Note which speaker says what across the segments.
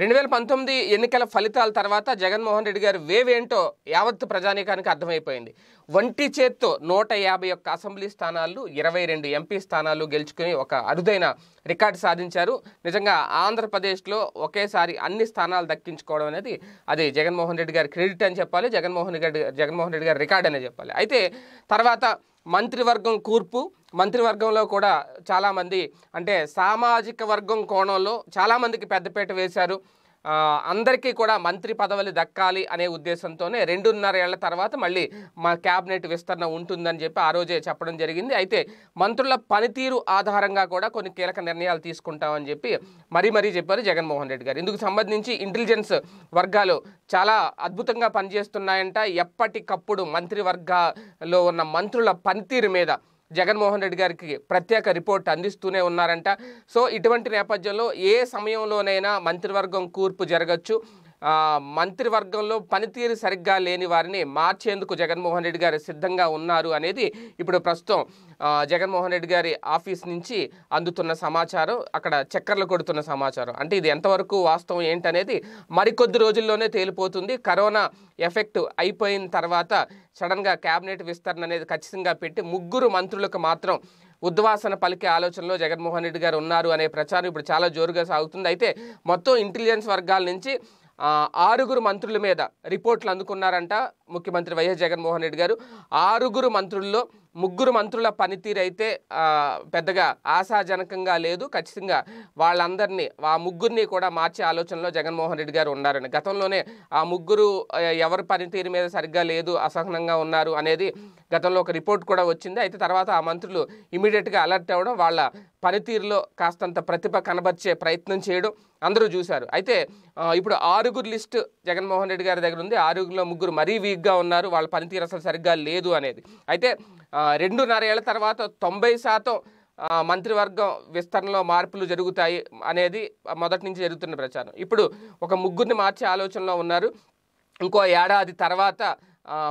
Speaker 1: రెండు వేల పంతొమ్మిది ఎన్నికల ఫలితాల తర్వాత జగన్మోహన్ రెడ్డి గారి వేవేంటో యావత్తు యావత్ ప్రజానీకానికి అర్థమైపోయింది వంటి చేత్తో నూట యాభై ఒక్క అసెంబ్లీ స్థానాలు ఇరవై రెండు ఎంపీ స్థానాలు గెలుచుకుని ఒక అరుదైన రికార్డు సాధించారు నిజంగా ఆంధ్రప్రదేశ్లో ఒకేసారి అన్ని స్థానాలు దక్కించుకోవడం అనేది అది జగన్మోహన్ రెడ్డి గారి క్రెడిట్ అని చెప్పాలి జగన్మోహన్ రెడ్డి జగన్మోహన్ రెడ్డి గారి రికార్డ్ అనే చెప్పాలి అయితే తర్వాత మంత్రివర్గం కూర్పు మంత్రివర్గంలో కూడా చాలామంది అంటే సామాజిక వర్గం కోణంలో చాలామందికి పెద్దపీట వేశారు అందరికీ కూడా మంత్రి పదవులు దక్కాలి అనే ఉద్దేశంతోనే రెండున్నర ఏళ్ల తర్వాత మళ్ళీ మా క్యాబినెట్ విస్తరణ ఉంటుందని చెప్పి ఆ రోజే చెప్పడం జరిగింది అయితే మంత్రుల పనితీరు ఆధారంగా కూడా కొన్ని కీలక నిర్ణయాలు తీసుకుంటామని చెప్పి మరీ మరీ చెప్పారు జగన్మోహన్ రెడ్డి గారు ఇందుకు సంబంధించి ఇంటెలిజెన్స్ వర్గాలు చాలా అద్భుతంగా పనిచేస్తున్నాయంట ఎప్పటికప్పుడు మంత్రివర్గాలో ఉన్న మంత్రుల పనితీరు మీద జగన్మోహన్ రెడ్డి గారికి ప్రత్యేక రిపోర్ట్ అందిస్తూనే ఉన్నారంట సో ఇటువంటి నేపథ్యంలో ఏ సమయంలోనైనా మంత్రివర్గం కూర్పు జరగచ్చు మంత్రివర్గంలో పనితీరు సరిగ్గా లేని వారిని మార్చేందుకు జగన్మోహన్ రెడ్డి గారు సిద్ధంగా ఉన్నారు అనేది ఇప్పుడు ప్రస్తుతం జగన్మోహన్ రెడ్డి గారి ఆఫీస్ నుంచి అందుతున్న సమాచారం అక్కడ చక్కర్లు కొడుతున్న సమాచారం అంటే ఇది ఎంతవరకు వాస్తవం ఏంటనేది మరికొద్ది రోజుల్లోనే తేలిపోతుంది కరోనా ఎఫెక్ట్ అయిపోయిన తర్వాత సడన్గా క్యాబినెట్ విస్తరణ అనేది ఖచ్చితంగా పెట్టి ముగ్గురు మంత్రులకు మాత్రం ఉద్వాసన పలికే ఆలోచనలో జగన్మోహన్ రెడ్డి గారు ఉన్నారు అనే ప్రచారం ఇప్పుడు చాలా జోరుగా సాగుతుంది అయితే మొత్తం ఇంటెలిజెన్స్ వర్గాల నుంచి ఆరుగురు మంత్రుల మీద రిపోర్ట్లు అందుకున్నారంట ముఖ్యమంత్రి వైఎస్ జగన్మోహన్ రెడ్డి గారు ఆరుగురు మంత్రుల్లో ముగ్గురు మంత్రుల పనితీరు అయితే పెద్దగా ఆశాజనకంగా లేదు ఖచ్చితంగా వాళ్ళందరినీ ఆ ముగ్గురిని కూడా మార్చే ఆలోచనలో జగన్మోహన్ రెడ్డి గారు ఉన్నారని గతంలోనే ఆ ముగ్గురు ఎవరి పనితీరు మీద సరిగ్గా లేదు అసహనంగా ఉన్నారు అనేది గతంలో ఒక రిపోర్ట్ కూడా వచ్చింది అయితే తర్వాత ఆ మంత్రులు ఇమీడియట్గా అలర్ట్ అవ్వడం వాళ్ళ పనితీరులో కాస్తంత ప్రతిభ కనబర్చే ప్రయత్నం చేయడం అందరూ చూశారు అయితే ఇప్పుడు ఆరుగురు లిస్ట్ జగన్మోహన్ రెడ్డి గారి దగ్గర ఉంది ఆరుగురులో ముగ్గురు మరీ వీక్గా ఉన్నారు వాళ్ళ పనితీరు అసలు సరిగ్గా లేదు అనేది అయితే రెండున్నర ఏళ్ళ తర్వాత తొంభై శాతం మంత్రివర్గం విస్తరణలో మార్పులు జరుగుతాయి అనేది మొదటి నుంచి జరుగుతున్న ప్రచారం ఇప్పుడు ఒక ముగ్గురిని మార్చే ఆలోచనలో ఉన్నారు ఇంకో ఏడాది తర్వాత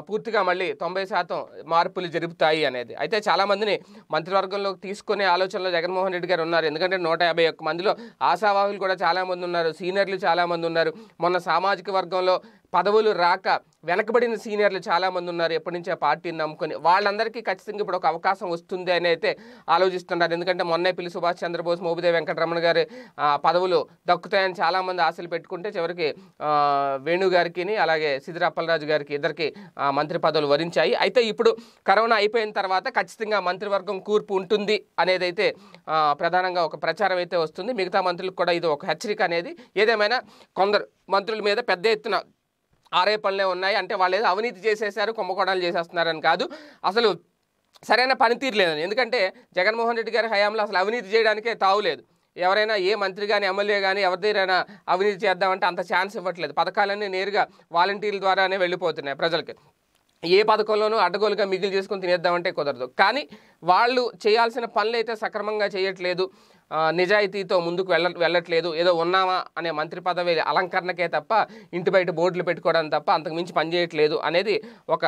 Speaker 1: పూర్తిగా మళ్ళీ తొంభై శాతం మార్పులు జరుపుతాయి అనేది అయితే చాలామందిని మంత్రివర్గంలోకి తీసుకునే ఆలోచనలో జగన్మోహన్ రెడ్డి గారు ఉన్నారు ఎందుకంటే నూట యాభై ఒక్క మందిలో ఆశావాహులు కూడా చాలామంది ఉన్నారు సీనియర్లు చాలామంది ఉన్నారు మొన్న సామాజిక వర్గంలో పదవులు రాక వెనకబడిన సీనియర్లు చాలామంది ఉన్నారు ఎప్పటి ఆ పార్టీని నమ్ముకొని వాళ్ళందరికీ ఖచ్చితంగా ఇప్పుడు ఒక అవకాశం వస్తుంది అని అయితే ఆలోచిస్తున్నారు ఎందుకంటే మొన్నే పిల్లి సుభాష్ చంద్రబోస్ మోబిదేవి వెంకటరమణ గారి పదవులు దక్కుతాయని చాలామంది ఆశలు పెట్టుకుంటే చివరికి వేణుగారికి అలాగే సిదిరి అప్పలరాజు గారికి ఇద్దరికి మంత్రి పదవులు వరించాయి అయితే ఇప్పుడు కరోనా అయిపోయిన తర్వాత ఖచ్చితంగా మంత్రివర్గం కూర్పు ఉంటుంది అనేది అయితే ప్రధానంగా ఒక ప్రచారం అయితే వస్తుంది మిగతా మంత్రులకు కూడా ఇది ఒక హెచ్చరిక అనేది ఏదేమైనా కొందరు మంత్రుల మీద పెద్ద ఎత్తున ఆరే పనులే ఉన్నాయి అంటే వాళ్ళు ఏదో అవినీతి చేసేసారు కుంభకోణాలు చేసేస్తున్నారని కాదు అసలు సరైన పనితీరు లేదని ఎందుకంటే జగన్మోహన్ రెడ్డి గారి హయాంలో అసలు అవినీతి చేయడానికే తావులేదు ఎవరైనా ఏ మంత్రి కానీ ఎమ్మెల్యే కానీ ఎవరి దగ్గరైనా అవినీతి చేద్దామంటే అంత ఛాన్స్ ఇవ్వట్లేదు పథకాలన్నీ నేరుగా వాలంటీర్ల ద్వారానే వెళ్ళిపోతున్నాయి ప్రజలకి ఏ పథకంలోనూ అడ్డగోలుగా మిగిలి చేసుకుని తినేద్దామంటే కుదరదు కానీ వాళ్ళు చేయాల్సిన పనులు అయితే సక్రమంగా చేయట్లేదు నిజాయితీతో ముందుకు వెళ్ళ వెళ్ళట్లేదు ఏదో ఉన్నామా అనే మంత్రి పదవి అలంకరణకే తప్ప ఇంటి బయట బోర్డులు పెట్టుకోవడం తప్ప అంతకుమించి పనిచేయట్లేదు అనేది ఒక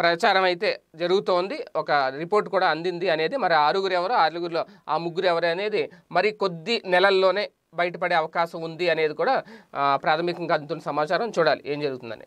Speaker 1: ప్రచారం అయితే జరుగుతోంది ఒక రిపోర్ట్ కూడా అందింది అనేది మరి ఆరుగురు ఎవరో ఆరుగురులో ఆ ముగ్గురు ఎవరు అనేది మరి కొద్ది నెలల్లోనే బయటపడే అవకాశం ఉంది అనేది కూడా ప్రాథమికంగా అందుతున్న సమాచారం చూడాలి ఏం జరుగుతుంది